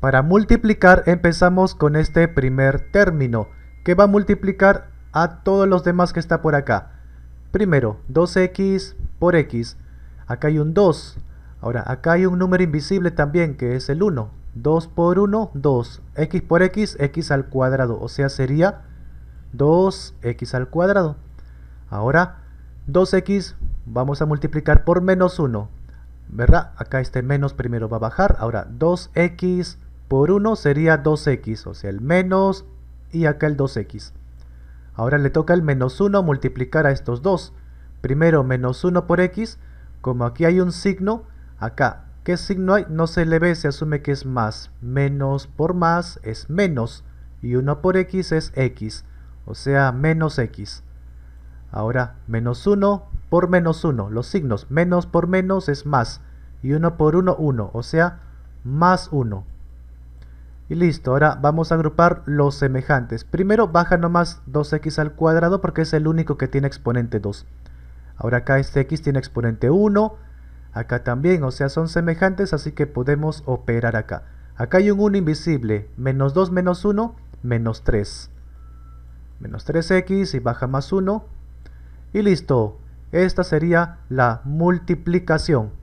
Para multiplicar empezamos con este primer término, que va a multiplicar a todos los demás que está por acá. Primero, 2x por x. Acá hay un 2. Ahora, acá hay un número invisible también, que es el 1. 2 por 1, 2. x por x, x al cuadrado. O sea, sería 2x al cuadrado. Ahora, 2x vamos a multiplicar por menos 1. ¿Verdad? Acá este menos primero va a bajar. Ahora, 2x por 1 sería 2x, o sea, el menos y acá el 2x. Ahora le toca el menos 1 multiplicar a estos dos. Primero menos 1 por x, como aquí hay un signo, acá, ¿qué signo hay? No se le ve, se asume que es más. Menos por más es menos, y 1 por x es x, o sea, menos x. Ahora, menos 1 por menos 1, los signos, menos por menos es más, y 1 por 1, 1, o sea, más 1. Y listo, ahora vamos a agrupar los semejantes. Primero baja nomás 2x al cuadrado porque es el único que tiene exponente 2. Ahora acá este x tiene exponente 1, acá también, o sea son semejantes, así que podemos operar acá. Acá hay un 1 invisible, menos 2 menos 1, menos 3. Menos 3x y baja más 1. Y listo, esta sería la multiplicación.